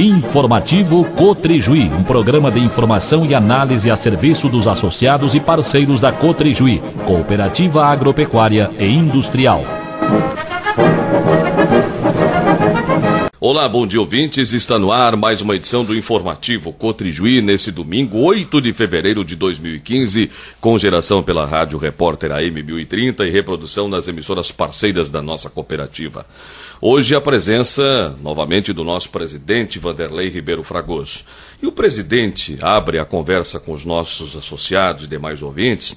Informativo Cotrijuí, um programa de informação e análise a serviço dos associados e parceiros da Cotrijuí, Cooperativa Agropecuária e Industrial. Olá, bom dia ouvintes. Está no ar mais uma edição do Informativo Cotrijuí nesse domingo, 8 de fevereiro de 2015, com geração pela Rádio Repórter AM 1030 e reprodução nas emissoras parceiras da nossa cooperativa. Hoje a presença novamente do nosso presidente Vanderlei Ribeiro Fragoso. E o presidente abre a conversa com os nossos associados e demais ouvintes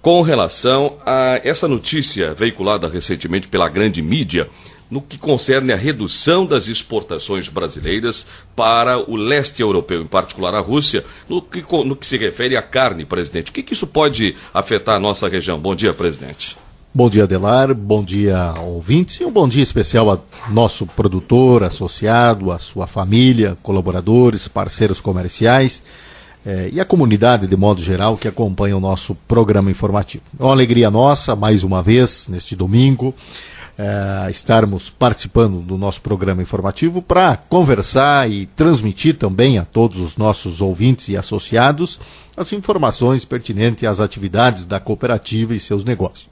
com relação a essa notícia veiculada recentemente pela grande mídia no que concerne a redução das exportações brasileiras para o leste europeu, em particular a Rússia, no que, no que se refere à carne, presidente. O que, que isso pode afetar a nossa região? Bom dia, presidente. Bom dia, Adelar. Bom dia, ouvintes. E um bom dia especial a nosso produtor, associado, a sua família, colaboradores, parceiros comerciais eh, e a comunidade, de modo geral, que acompanha o nosso programa informativo. É uma alegria nossa, mais uma vez, neste domingo, é, estarmos participando do nosso programa informativo para conversar e transmitir também a todos os nossos ouvintes e associados as informações pertinentes às atividades da cooperativa e seus negócios.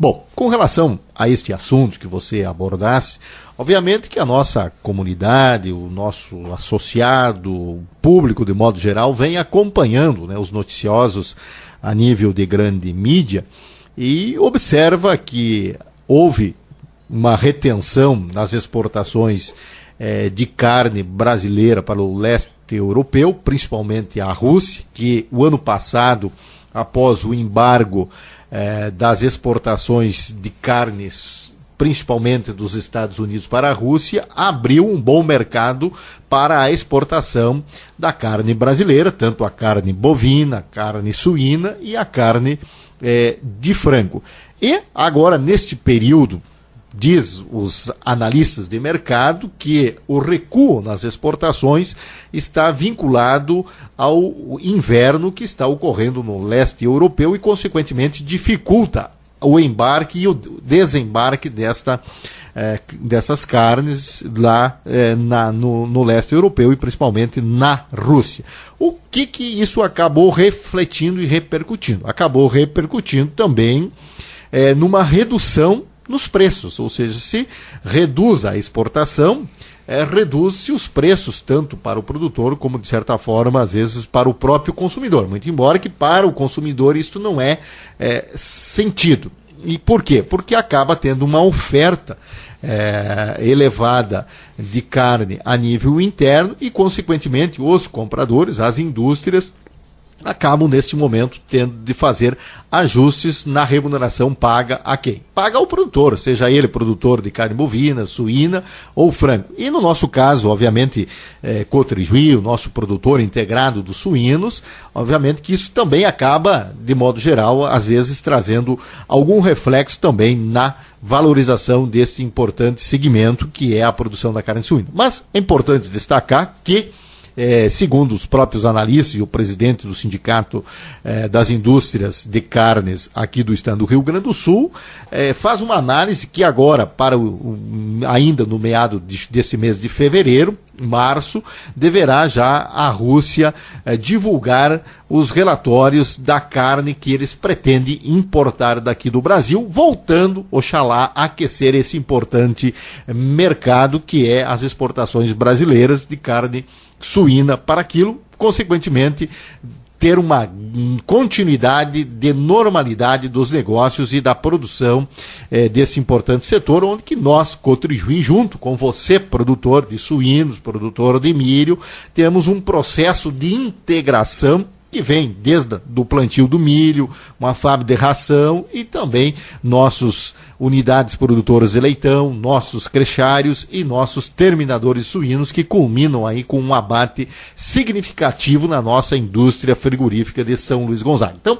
Bom, com relação a este assunto que você abordasse, obviamente que a nossa comunidade, o nosso associado, o público de modo geral, vem acompanhando né, os noticiosos a nível de grande mídia e observa que houve uma retenção nas exportações eh, de carne brasileira para o leste europeu, principalmente a Rússia, que o ano passado, após o embargo eh, das exportações de carnes, principalmente dos Estados Unidos para a Rússia, abriu um bom mercado para a exportação da carne brasileira, tanto a carne bovina, a carne suína e a carne eh, de frango. E agora, neste período diz os analistas de mercado que o recuo nas exportações está vinculado ao inverno que está ocorrendo no leste europeu e, consequentemente, dificulta o embarque e o desembarque desta, eh, dessas carnes lá eh, na, no, no leste europeu e principalmente na Rússia. O que, que isso acabou refletindo e repercutindo? Acabou repercutindo também eh, numa redução nos preços, ou seja, se reduz a exportação, é, reduz-se os preços, tanto para o produtor como, de certa forma, às vezes para o próprio consumidor. Muito embora que para o consumidor isto não é, é sentido. E por quê? Porque acaba tendo uma oferta é, elevada de carne a nível interno e, consequentemente, os compradores, as indústrias, acabam neste momento tendo de fazer ajustes na remuneração paga a quem? Paga ao produtor, seja ele produtor de carne bovina, suína ou frango. E no nosso caso, obviamente, é, Cotrijuí, o nosso produtor integrado dos suínos, obviamente que isso também acaba, de modo geral, às vezes trazendo algum reflexo também na valorização deste importante segmento que é a produção da carne suína. Mas é importante destacar que é, segundo os próprios analistas e o presidente do Sindicato é, das Indústrias de Carnes aqui do estado do Rio Grande do Sul, é, faz uma análise que agora, para o, ainda no meado de, desse mês de fevereiro, março, deverá já a Rússia é, divulgar os relatórios da carne que eles pretendem importar daqui do Brasil, voltando, oxalá, a aquecer esse importante mercado que é as exportações brasileiras de carne suína para aquilo, consequentemente, ter uma continuidade de normalidade dos negócios e da produção eh, desse importante setor, onde que nós, Cotrijuí, junto com você, produtor de suínos, produtor de milho, temos um processo de integração que vem desde do plantio do milho, uma fábrica de ração e também nossos unidades produtoras de leitão, nossos crechários e nossos terminadores suínos que culminam aí com um abate significativo na nossa indústria frigorífica de São Luís Gonzaga. Então,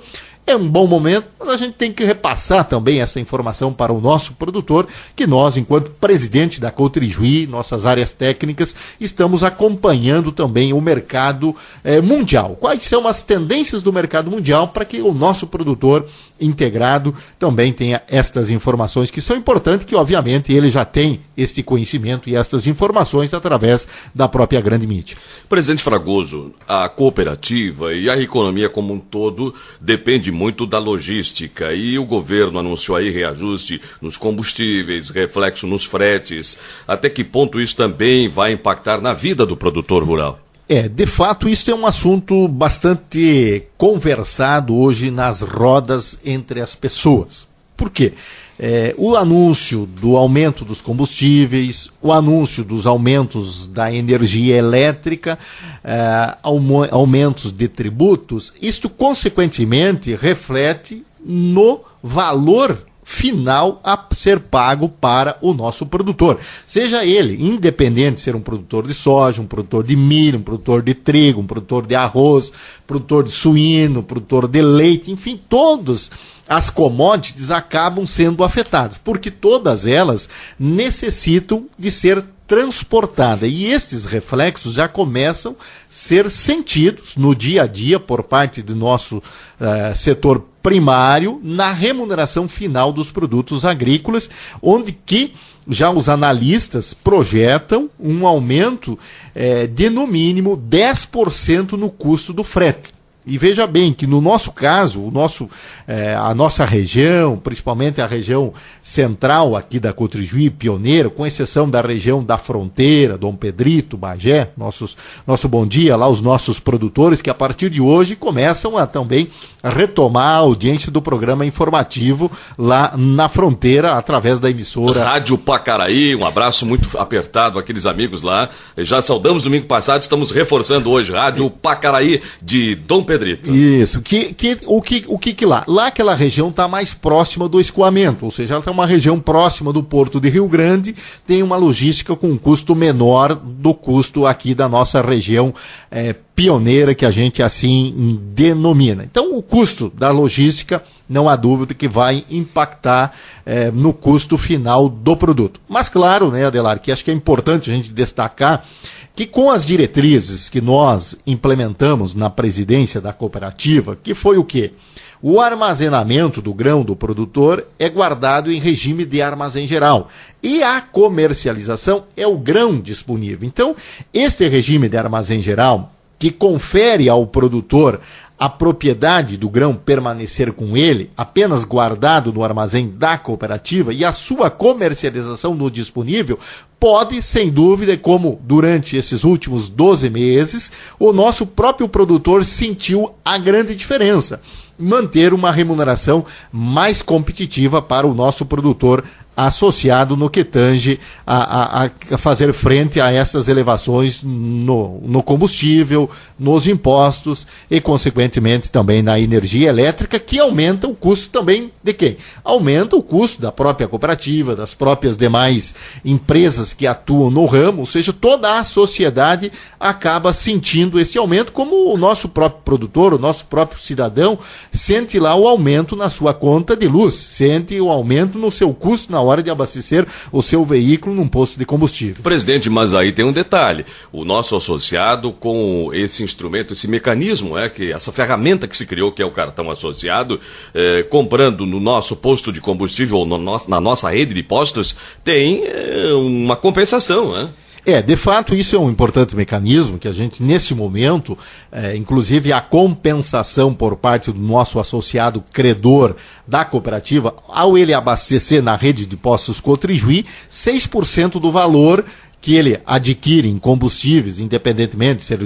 é um bom momento, mas a gente tem que repassar também essa informação para o nosso produtor, que nós, enquanto presidente da Cotrijuí, nossas áreas técnicas, estamos acompanhando também o mercado eh, mundial. Quais são as tendências do mercado mundial para que o nosso produtor integrado também tenha estas informações que são importantes, que obviamente ele já tem este conhecimento e estas informações através da própria grande mídia. Presidente Fragoso, a cooperativa e a economia como um todo depende muito da logística. E o governo anunciou aí reajuste nos combustíveis, reflexo nos fretes. Até que ponto isso também vai impactar na vida do produtor rural? É, de fato, isso é um assunto bastante conversado hoje nas rodas entre as pessoas. Por quê? É, o anúncio do aumento dos combustíveis, o anúncio dos aumentos da energia elétrica, é, aumentos de tributos, isto consequentemente reflete no valor final a ser pago para o nosso produtor. Seja ele, independente de ser um produtor de soja, um produtor de milho, um produtor de trigo, um produtor de arroz, produtor de suíno, produtor de leite, enfim, todos as commodities acabam sendo afetadas, porque todas elas necessitam de ser transportada. E estes reflexos já começam a ser sentidos no dia a dia por parte do nosso uh, setor primário na remuneração final dos produtos agrícolas, onde que já os analistas projetam um aumento eh, de no mínimo 10% no custo do frete. E veja bem que no nosso caso, o nosso, eh, a nossa região, principalmente a região central aqui da Cotrijuí, pioneiro, com exceção da região da fronteira, Dom Pedrito, Bagé, nossos, nosso bom dia lá, os nossos produtores, que a partir de hoje começam a também retomar a audiência do programa informativo lá na fronteira, através da emissora. Rádio Pacaraí, um abraço muito apertado àqueles amigos lá. Já saudamos domingo passado, estamos reforçando hoje. Rádio Pacaraí de Dom Pedrito. Pedrito. Isso. Que, que, o que o que, que lá? Lá aquela região está mais próxima do escoamento, ou seja, ela está uma região próxima do porto de Rio Grande, tem uma logística com um custo menor do custo aqui da nossa região é, pioneira, que a gente assim denomina. Então, o custo da logística, não há dúvida que vai impactar é, no custo final do produto. Mas, claro, né, Adelar, que acho que é importante a gente destacar que com as diretrizes que nós implementamos na presidência da cooperativa, que foi o quê? O armazenamento do grão do produtor é guardado em regime de armazém geral e a comercialização é o grão disponível. Então, este regime de armazém geral que confere ao produtor a propriedade do grão permanecer com ele, apenas guardado no armazém da cooperativa, e a sua comercialização no disponível, pode, sem dúvida, como durante esses últimos 12 meses, o nosso próprio produtor sentiu a grande diferença manter uma remuneração mais competitiva para o nosso produtor associado no que tange a, a, a fazer frente a essas elevações no, no combustível, nos impostos e, consequentemente, também na energia elétrica, que aumenta o custo também de quem? Aumenta o custo da própria cooperativa, das próprias demais empresas que atuam no ramo, ou seja, toda a sociedade acaba sentindo esse aumento, como o nosso próprio produtor, o nosso próprio cidadão, sente lá o aumento na sua conta de luz, sente o aumento no seu custo na hora de abastecer o seu veículo num posto de combustível. Presidente, mas aí tem um detalhe. O nosso associado com esse instrumento, esse mecanismo, é que essa ferramenta que se criou, que é o cartão associado, é, comprando no nosso posto de combustível ou no na nossa rede de postos, tem é, uma compensação, né? É, de fato, isso é um importante mecanismo que a gente, nesse momento, é, inclusive a compensação por parte do nosso associado credor da cooperativa, ao ele abastecer na rede de postos Cotrijuí, 6% do valor que ele adquire em combustíveis, independentemente se é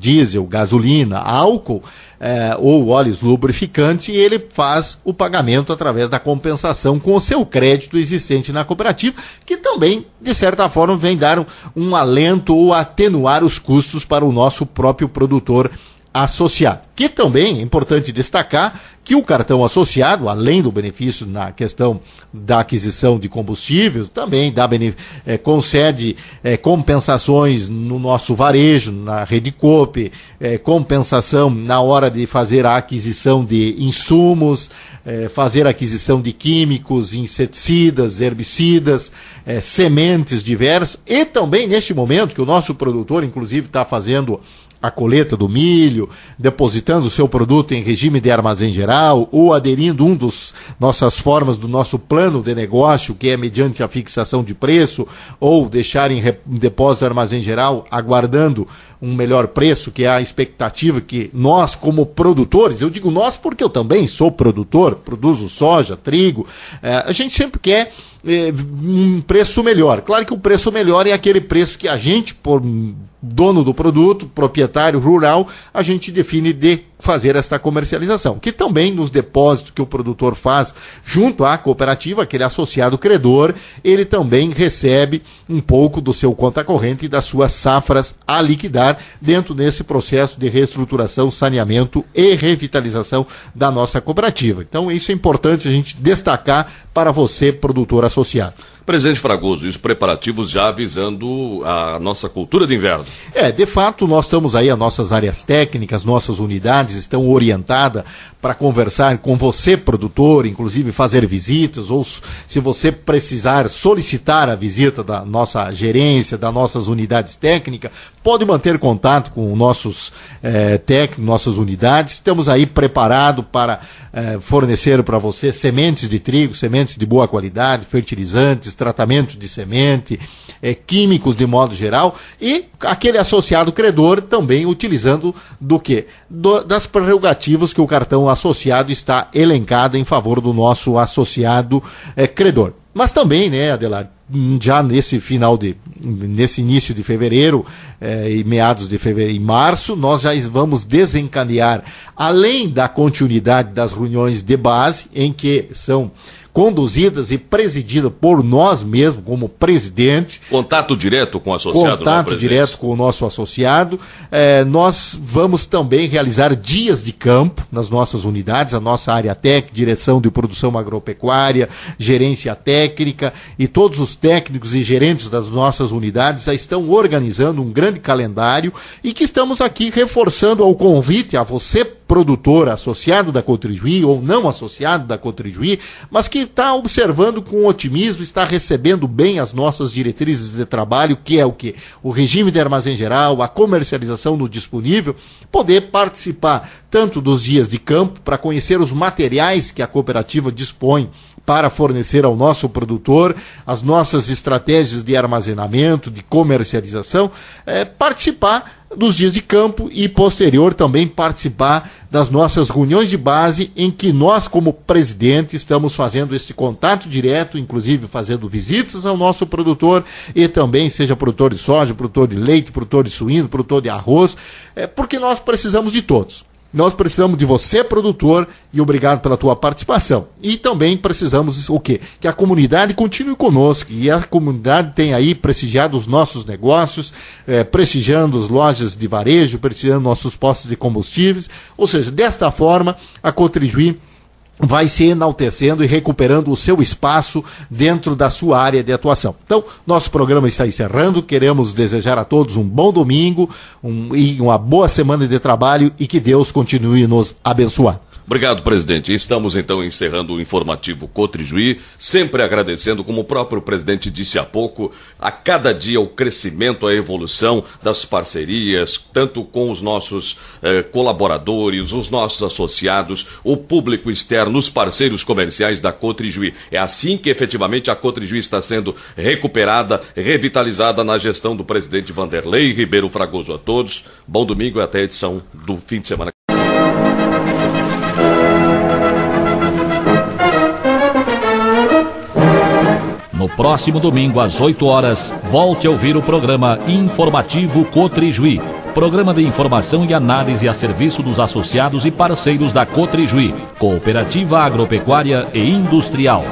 diesel, gasolina, álcool é, ou óleos lubrificantes, ele faz o pagamento através da compensação com o seu crédito existente na cooperativa, que também, de certa forma, vem dar um, um alento ou atenuar os custos para o nosso próprio produtor associar Que também é importante destacar que o cartão associado, além do benefício na questão da aquisição de combustíveis, também dá é, concede é, compensações no nosso varejo, na rede COP, é, eh, compensação na hora de fazer a aquisição de insumos, fazer aquisição de químicos, inseticidas, herbicidas, sementes diversas, e também neste momento que o nosso produtor, inclusive, está fazendo a coleta do milho, depositando o seu produto em regime de armazém geral ou aderindo um dos nossas formas do nosso plano de negócio, que é mediante a fixação de preço ou deixar em depósito armazém geral, aguardando um melhor preço, que é a expectativa que nós como produtores, eu digo nós porque eu também sou produtor, produzo soja, trigo, eh, a gente sempre quer eh, um preço melhor. Claro que o preço melhor é aquele preço que a gente por dono do produto, proprietário rural, a gente define de fazer esta comercialização, que também nos depósitos que o produtor faz junto à cooperativa, aquele associado credor, ele também recebe um pouco do seu conta corrente e das suas safras a liquidar dentro desse processo de reestruturação, saneamento e revitalização da nossa cooperativa. Então, isso é importante a gente destacar para você, produtor associado. Presidente Fragoso, e os preparativos já avisando a nossa cultura de inverno. É, de fato, nós estamos aí, as nossas áreas técnicas, nossas unidades estão orientadas para conversar com você, produtor, inclusive fazer visitas, ou se você precisar solicitar a visita da nossa gerência, das nossas unidades técnicas, pode manter contato com nossos eh, técnicos, nossas unidades. Estamos aí preparado para eh, fornecer para você sementes de trigo, sementes de boa qualidade, fertilizantes, tratamento de semente, eh, químicos de modo geral, e aquele associado credor também utilizando do que? das prerrogativas que o cartão associado está elencada em favor do nosso associado é, credor. Mas também, né, Adelar, Hum, já nesse final de nesse início de fevereiro eh, e meados de fevereiro e março nós já vamos desencadear além da continuidade das reuniões de base em que são conduzidas e presididas por nós mesmos como presidente contato direto com o associado é, contato direto com o nosso associado eh, nós vamos também realizar dias de campo nas nossas unidades a nossa área técnica direção de produção agropecuária gerência técnica e todos os técnicos e gerentes das nossas unidades já estão organizando um grande calendário e que estamos aqui reforçando ao convite a você, produtor associado da Cotrijuí ou não associado da Cotrijuí, mas que está observando com otimismo, está recebendo bem as nossas diretrizes de trabalho, que é o que? O regime de armazém geral, a comercialização no disponível, poder participar tanto dos dias de campo para conhecer os materiais que a cooperativa dispõe para fornecer ao nosso produtor as nossas estratégias de armazenamento, de comercialização, é, participar dos dias de campo e posterior também participar das nossas reuniões de base em que nós como presidente estamos fazendo este contato direto, inclusive fazendo visitas ao nosso produtor e também seja produtor de soja, produtor de leite, produtor de suíno, produtor de arroz, é, porque nós precisamos de todos. Nós precisamos de você, produtor, e obrigado pela tua participação. E também precisamos o quê? Que a comunidade continue conosco e a comunidade tem aí prestigiado os nossos negócios, eh, prestigiando as lojas de varejo, prestigiando nossos postos de combustíveis. Ou seja, desta forma, a contribuir vai se enaltecendo e recuperando o seu espaço dentro da sua área de atuação. Então, nosso programa está encerrando. Queremos desejar a todos um bom domingo um, e uma boa semana de trabalho e que Deus continue nos abençoando. Obrigado, presidente. Estamos então encerrando o informativo Cotrijuí, sempre agradecendo, como o próprio presidente disse há pouco, a cada dia o crescimento, a evolução das parcerias, tanto com os nossos eh, colaboradores, os nossos associados, o público externo, os parceiros comerciais da Cotrijuí. É assim que efetivamente a Cotrijuí está sendo recuperada, revitalizada na gestão do presidente Vanderlei Ribeiro Fragoso. A todos, bom domingo e até a edição do fim de semana. Próximo domingo, às 8 horas, volte a ouvir o programa informativo Cotrijuí. Programa de informação e análise a serviço dos associados e parceiros da Cotrijuí, Cooperativa Agropecuária e Industrial.